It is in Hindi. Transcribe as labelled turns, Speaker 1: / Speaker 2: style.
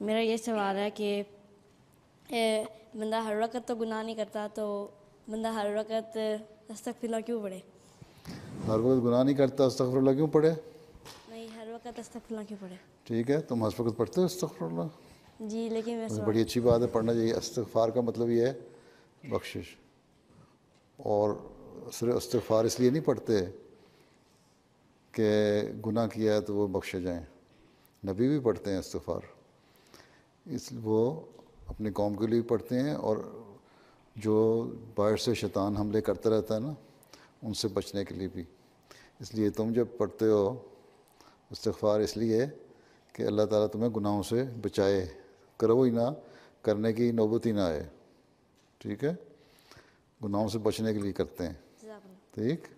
Speaker 1: मेरा ये सवाल है कि बंदा हर वक्त तो गुनाह नहीं करता तो बंदा हर वक्त अस्तफिल्ला क्यों पढ़े
Speaker 2: हर वक्त गुनाह नहीं करता अस्तफरल्ला क्यों पढ़े
Speaker 1: नहीं हर वक्त अस्तफिल्ला क्यों पढ़े
Speaker 2: ठीक है तुम हर वक्त पढ़ते हो अस्तफरल्ला
Speaker 1: जी लेकिन तो वैसे बड़ी
Speaker 2: अच्छी बात है पढ़ना चाहिए अस्तफार का मतलब ये है बख्शिश और सिर्फ अस्तफार इसलिए नहीं पढ़ते कि गुनाह किया है तो वो बख्शे जाएँ नबी भी पढ़ते हैं अस्तफार इस वो अपने कौम के लिए पढ़ते हैं और जो बाहर से शैतान हमले करता रहता है ना उनसे बचने के लिए भी इसलिए तुम जब पढ़ते हो इस्तफ़ार इसलिए कि अल्लाह ताला तुम्हें गुनाहों से बचाए करो ही ना करने की नौबत ही ना आए ठीक है गुनाहों से बचने के लिए करते हैं ठीक